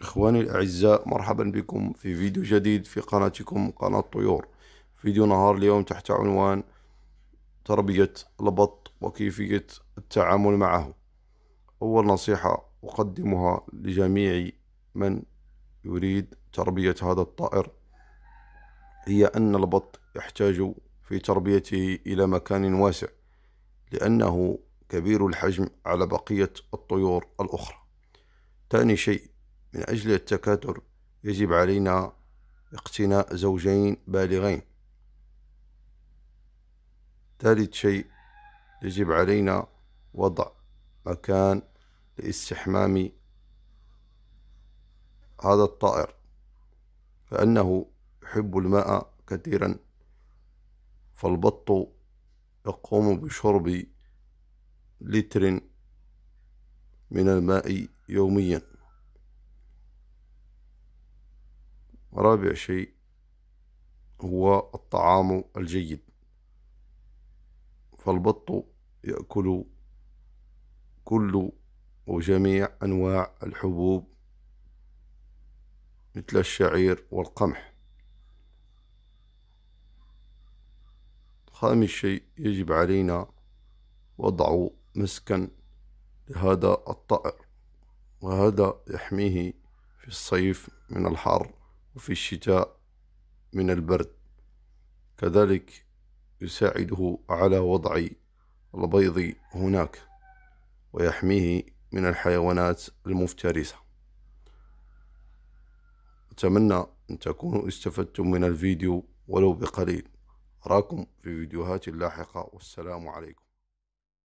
إخواني الأعزاء مرحبا بكم في فيديو جديد في قناتكم قناة طيور فيديو نهار اليوم تحت عنوان تربية البط وكيفية التعامل معه أول نصيحة أقدمها لجميع من يريد تربية هذا الطائر هي أن البط يحتاج في تربيته إلى مكان واسع لأنه كبير الحجم على بقية الطيور الأخرى تاني شيء من أجل التكاثر يجب علينا اقتناء زوجين بالغين ثالث شيء يجب علينا وضع مكان لاستحمام هذا الطائر فإنه يحب الماء كثيرا فالبط يقوم بشرب لتر من الماء يوميا رابع شيء هو الطعام الجيد فالبط يأكل كل وجميع أنواع الحبوب مثل الشعير والقمح خامس شيء يجب علينا وضع مسكن لهذا الطائر وهذا يحميه في الصيف من الحر وفي الشتاء من البرد كذلك يساعده على وضع البيض هناك ويحميه من الحيوانات المفترسة أتمنى أن تكونوا استفدتم من الفيديو ولو بقليل أراكم في فيديوهات لاحقة والسلام عليكم